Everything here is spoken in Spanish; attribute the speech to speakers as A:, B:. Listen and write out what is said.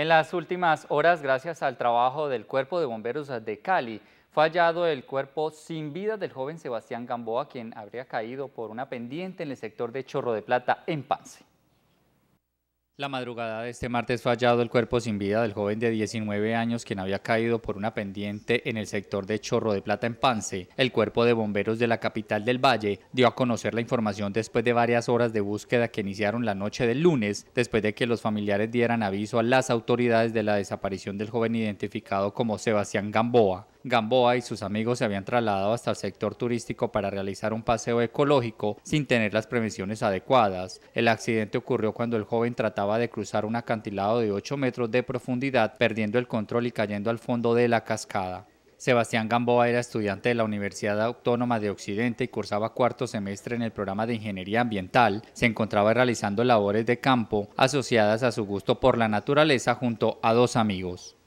A: En las últimas horas, gracias al trabajo del Cuerpo de Bomberos de Cali, fue hallado el cuerpo sin vida del joven Sebastián Gamboa, quien habría caído por una pendiente en el sector de Chorro de Plata, en Pance. La madrugada de este martes fue hallado el cuerpo sin vida del joven de 19 años quien había caído por una pendiente en el sector de Chorro de Plata en Pance. El cuerpo de bomberos de la capital del Valle dio a conocer la información después de varias horas de búsqueda que iniciaron la noche del lunes, después de que los familiares dieran aviso a las autoridades de la desaparición del joven identificado como Sebastián Gamboa. Gamboa y sus amigos se habían trasladado hasta el sector turístico para realizar un paseo ecológico sin tener las previsiones adecuadas. El accidente ocurrió cuando el joven trataba de cruzar un acantilado de 8 metros de profundidad, perdiendo el control y cayendo al fondo de la cascada. Sebastián Gamboa era estudiante de la Universidad Autónoma de Occidente y cursaba cuarto semestre en el programa de Ingeniería Ambiental. Se encontraba realizando labores de campo asociadas a su gusto por la naturaleza junto a dos amigos.